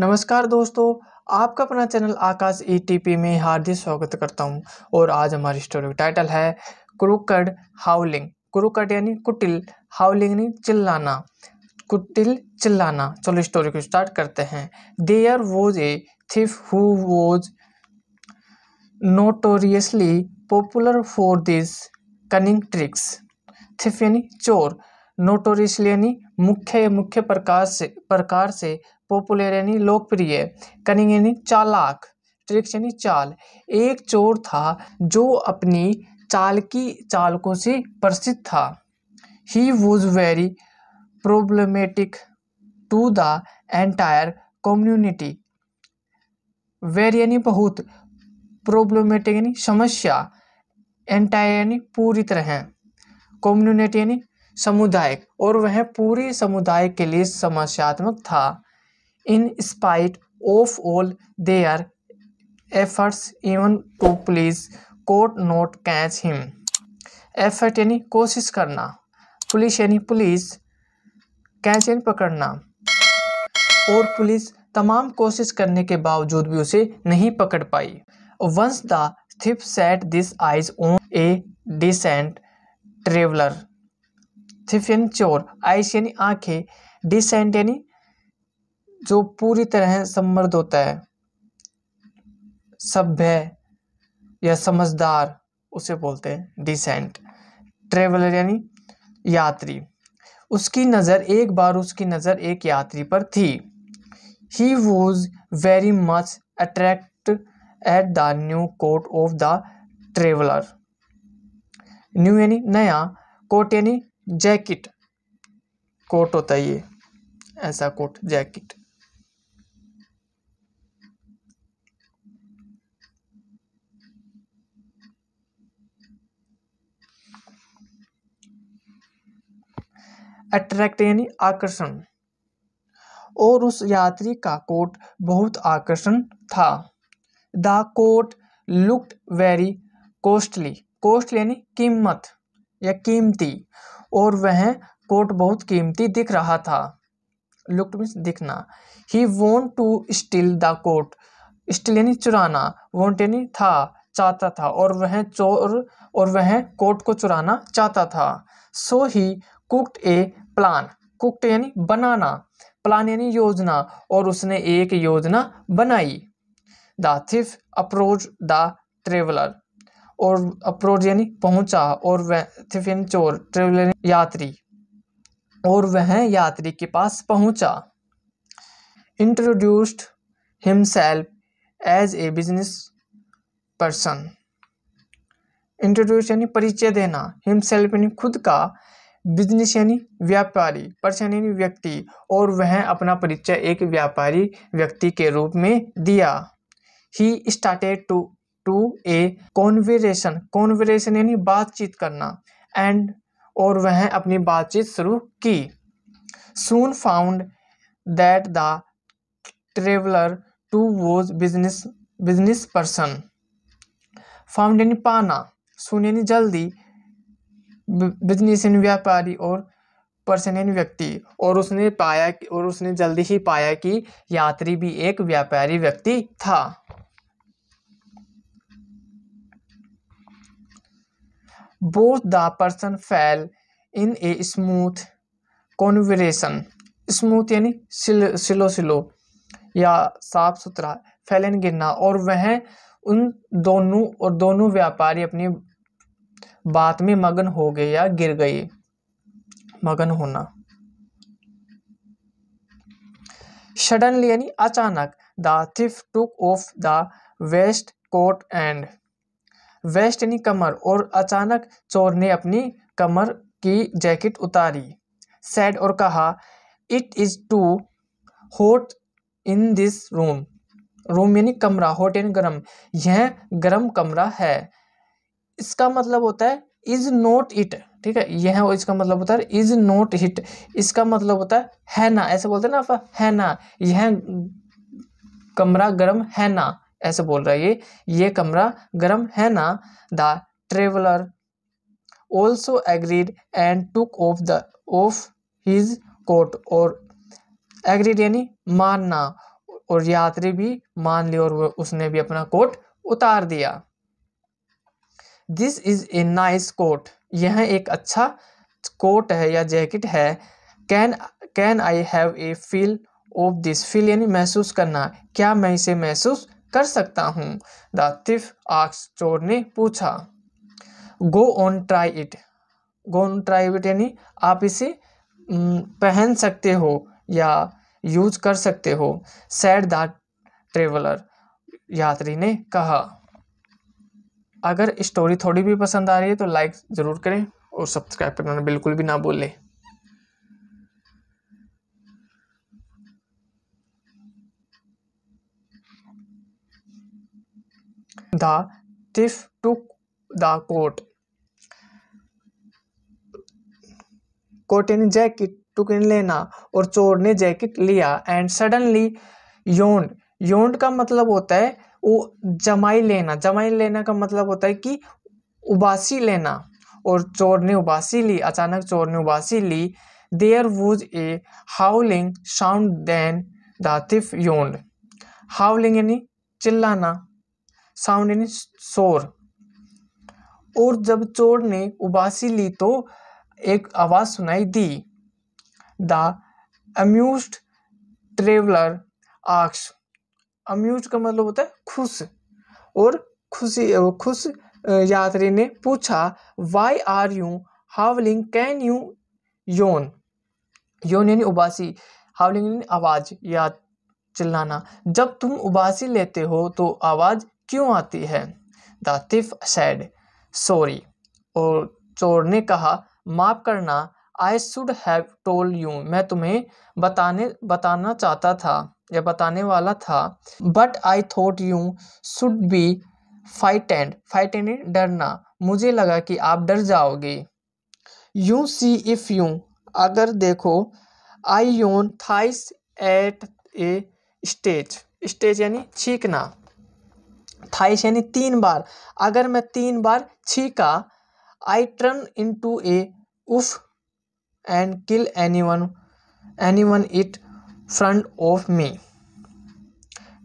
नमस्कार दोस्तों आपका अपना चैनल आकाश ईटीपी e में हार्दिक स्वागत करता हूं और आज हमारी स्टोरी टाइटल है क्रूकड हाउलिंग क्रूकड यानी कुटिल हाउलिंग यानी चिल्लाना कुटिल चिल्लाना चलो स्टोरी को स्टार्ट करते हैं there was a thief who was notoriously popular for this cunning tricks thief यानी चोर नोटोरियसली यानी मुख्य मुख्य प्रकार से प्रकार से पॉपुलर यानी लोकप्रिय कनिंग यानी चालाक ट्रिक्स यानी चाल एक चोर था जो अपनी चाल की चालकों से प्रसिद्ध था he was very problematic to the entire community very यानी बहुत प्रॉब्लमेटिक यानी समस्या एंटायर यानी पूरी तरह कम्युनिटी यानी समुदाय और वह पूरे समुदाय के लिए समस्यात्मक था in spite of all their efforts even to police could not catch him effort यानी कोशिश करना पुलिस यानी पुलिस कैच एंड पकड़ना और पुलिस तमाम कोशिश करने के बावजूद भी उसे नहीं पकड़ पाई once the thief set this eyes on a decent traveller thief यानी चोर आइस यानी आंखें डिसेंट यानी जो पूरी तरह समृद्ध होता है सभ्य या समझदार उसे बोलते हैं डिसेंट ट्रेवलर यानी यात्री उसकी नज़र एक बार उसकी नज़र एक यात्री पर थी he was very much attract at the new coat of the traveller new यानी नया कोट यानी जैकेट कोट होता है ये ऐसा कोट जैकेट अट्रैक्ट यानी आकर्षण और उस यात्री का कोट बहुत आकर्षण था the coat looked very costly cost यानी कीमत या कीमती और वह कोट बहुत कीमती दिख रहा था लुक्ड मीन्स दिखना he want to steal the coat steal यानी चुराना वॉन्ट यानी था चाहता था और वह चोर और वह कोट को चुराना चाहता था so he cooked a plan cooked यानी बनाना प्लान यानी योजना और उसने एक योजना बनाई the thief approach the traveller और अप्रोच यानी पहुंचा और वह थिफ यानी चोर ट्रेवलर यात्री और वह यात्री के पास पहुंचा introduced himself as a business person introduce यानी परिचय देना हिमसेल्फ यानी खुद का बिजनेस यानी व्यापारी पर्सन यानी व्यक्ति और वह अपना परिचय एक व्यापारी व्यक्ति के रूप में दिया he started to to a conversation conversation यानी बातचीत करना एंड और वह अपनी बातचीत शुरू की soon found that the traveller too was business business person found यानी पाना सुन यानी जल्दी बिजनेस इन व्यापारी और पर्सन इन व्यक्ति और उसने पाया कि और उसने जल्दी ही पाया कि यात्री भी एक व्यापारी व्यक्ति था both the person fell in a smooth conversation smooth यानी सिलो सिलो या साफ सुथरा फैलन गिरना और वह उन दोनों और दोनों व्यापारी अपनी बात में मगन हो गए या गिर गए मगन होना सडनली यानी अचानक the thief took off the waist coat and waist यानी कमर और अचानक चोर ने अपनी कमर की जैकेट उतारी सैड और कहा it is too hot in this room room यानी कमरा हॉट एंड गर्म यह गर्म कमरा है इसका मतलब होता है इज नॉट इट ठीक है यह है इसका मतलब होता है इज नॉट हिट इसका मतलब होता है है ना ऐसे बोलते हैं ना आप है ना यह कमरा गर्म है ना ऐसे बोल रहा है ये ये कमरा गर्म है ना the traveller also agreed and took off the off his coat और एग्रीड यानी मानना और यात्री भी मान लिया और उसने भी अपना कोट उतार दिया this is a nice coat यह एक अच्छा कोट है या जैकेट है can can I have a feel of this feel यानी महसूस करना क्या मैं इसे महसूस कर सकता हूँ द आक्स चोर ने पूछा go on try it go on try it यानी आप इसे पहन सकते हो या यूज कर सकते हो सैड द ट्रेवलर यात्री ने कहा अगर स्टोरी थोड़ी भी पसंद आ रही है तो लाइक ज़रूर करें और सब्सक्राइब करना बिल्कुल भी ना भूलें the thief took the coat coat in jacket took in लेना और चोर ने जैकेट लिया एंड सडनली योन्ड योन्ड का मतलब होता है वो जमाई लेना जमाई लेना का मतलब होता है कि उबासी लेना और चोर ने उबासी ली अचानक चोर ने उबासी ली there was a howling sound then the thief yawned howling यानी चिल्लाना साउंड यानी शोर और जब चोर ने उबासी ली तो एक आवाज़ सुनाई दी the amuse traveller asks amuse का मतलब होता है खुश और खुशी खुश यात्री ने पूछा why are you howling can you yawn yawn यानी उबासी हावलिंग यानी आवाज़ या चिल्लाना जब तुम उबासी लेते हो तो आवाज़ क्यों आती है द तिफ सैड सॉरी और चोर ने कहा माफ़ करना I should have told you मैं तुम्हें बताने बताना चाहता था या बताने वाला था but I thought you should be fright and fright and डरना मुझे लगा कि आप डर जाओगे यू सी इफ़ यू अगर देखो I yawn thrice at a stage stage यानी छींकना थाइस यानी तीन बार अगर मैं तीन बार छींका I turn in into a wolf and kill anyone anyone it front of me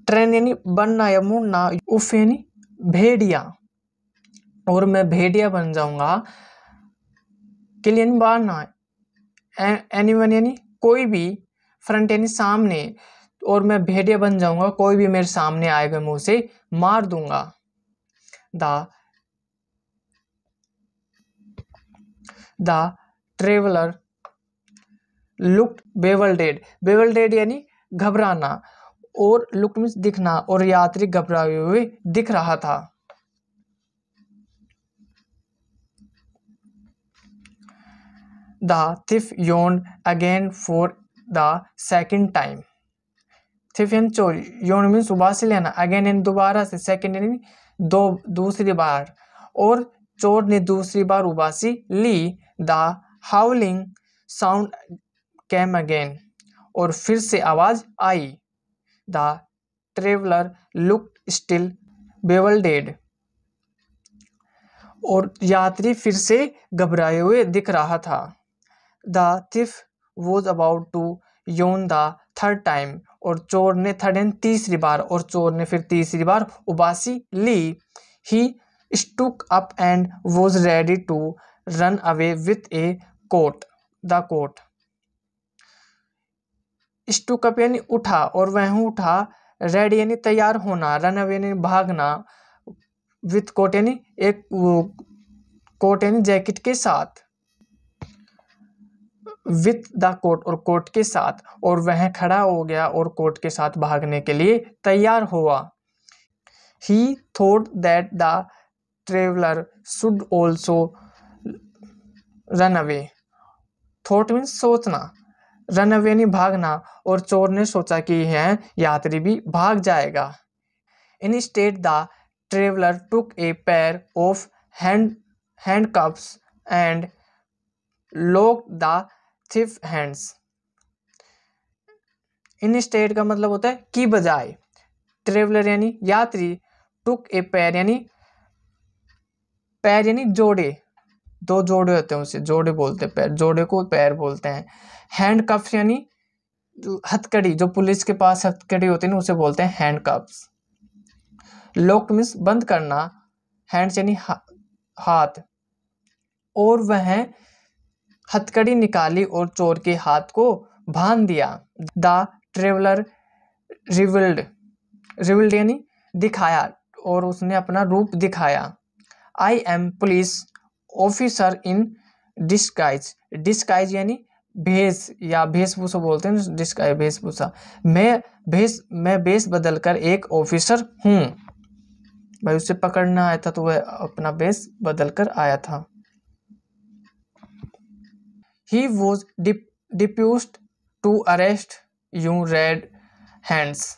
turn यानी बनना या मुड़ना उफ यानी भेड़िया और मैं भेड़िया बन जाऊंगा किल यानी बारना एनी वन यानी कोई भी फ्रंट यानी सामने और मैं भेड़िया बन जाऊंगा कोई भी मेरे सामने आएगा मैं उसे मार दूंगा the the traveller looked bewildered bewildered यानी घबराना और लुक मीन्स दिखना और यात्री घबराए हुए दिख रहा था the thief yawn again for the second time thief एन चोर योन मीन्स सुबह से लेना अगेन एन दोबारा से सेकेंड यानी दो दूसरी बार और चोर ने दूसरी बार उबासी ली the howling sound came again और फिर से आवाज़ आई the traveller look still bewildered और यात्री फिर से घबराए हुए दिख रहा था the thief was about to yawn the third time और चोर ने थर्ड एंड तीसरी बार और चोर ने फिर तीसरी बार उबासी ली he stood up and was ready to run away with a coat the coat stood up यानी उठा और वह उठा रेड यानी तैयार होना रन अवे यानी भागना विथ कोट यानी एक कोट यानी जैकेट के साथ विथ द कोट और कोट के साथ और वह खड़ा हो गया और कोट के साथ भागने के लिए तैयार हुआ he thought that the traveller should also run away thought means सोचना रनवे ने भागना और चोर ने सोचा कि यह यात्री भी भाग जाएगा instead the traveller took a pair of hand handcuffs and lock the thief hands instead का मतलब होता है की बजाय ट्रेवलर यानी यात्री टुक ए पैर यानी पैर यानी जोड़े दो जोड़े होते हैं उसे जोड़े बोलते हैं पैर जोड़े को पैर बोलते हैं हैंड कप्स यानी हथकड़ी जो पुलिस के पास हथकड़ी होती है ना उसे बोलते हैं हैंड कप्स लॉक मीन्स बंद करना हैंड्स यानी हा, हाथ और वह हथकड़ी निकाली और चोर के हाथ को बांध दिया द ट्रेवलर रिविल्ड रिविल्ड यानी दिखाया और उसने अपना रूप दिखाया I am police officer in disguise disguise यानी भेष या भेषभूषा बोलते हैं डिस्काइज भेषभूषा मैं भेष मैं भेष बदल कर एक ऑफिसर हूँ भाई उसे पकड़ना आया था तो वह अपना भेष बदल कर आया था he was deputed to arrest you red hands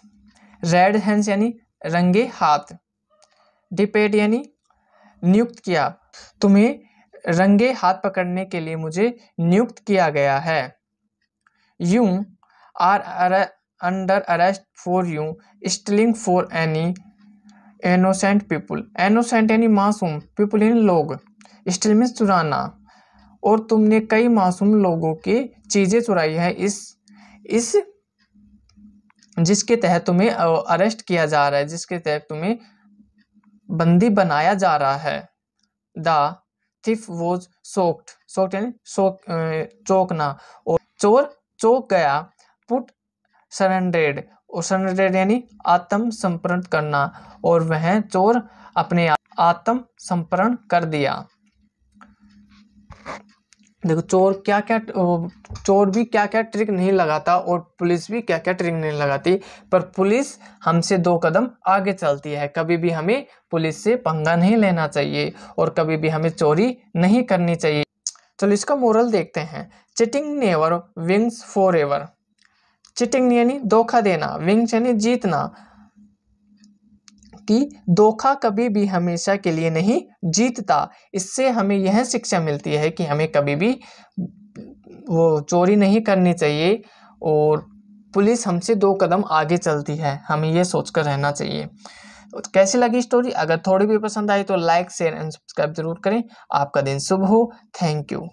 red hands यानी रंगे हाथ डिपेट यानी नियुक्त किया तुम्हें रंगे हाथ पकड़ने के लिए मुझे नियुक्त किया गया है you are under arrest for you stealing for any innocent people innocent यानी मासूम पीपुल इन लोग स्टिल मीन चुराना और तुमने कई मासूम लोगों की चीज़ें चुराई हैं इस इस जिसके तहत तुम्हें अरेस्ट किया जा रहा है जिसके तहत तुम्हें बंदी बनाया जा रहा है the thief was shocked shocked यानी सोक चौकना और चोर चौक गया पुट सरेंडेड और सरेंडेड यानी आत्म आत्मसमर्पण करना और वह चोर अपने आत्म आत्मसमर्पण कर दिया देखो चोर क्या क्या चोर भी क्या क्या ट्रिक नहीं लगाता और पुलिस भी क्या क्या ट्रिक नहीं लगाती पर पुलिस हमसे दो कदम आगे चलती है कभी भी हमें पुलिस से पंगा नहीं लेना चाहिए और कभी भी हमें चोरी नहीं करनी चाहिए चलो इसका मोरल देखते हैं cheating never wins forever cheating यानी धोखा देना विंग्स यानी जीतना कि धोखा कभी भी हमेशा के लिए नहीं जीतता इससे हमें यह शिक्षा मिलती है कि हमें कभी भी वो चोरी नहीं करनी चाहिए और पुलिस हमसे दो कदम आगे चलती है हमें यह सोचकर रहना चाहिए तो कैसी लगी स्टोरी अगर थोड़ी भी पसंद आई तो लाइक शेयर एंड सब्सक्राइब जरूर करें आपका दिन शुभ हो थैंक यू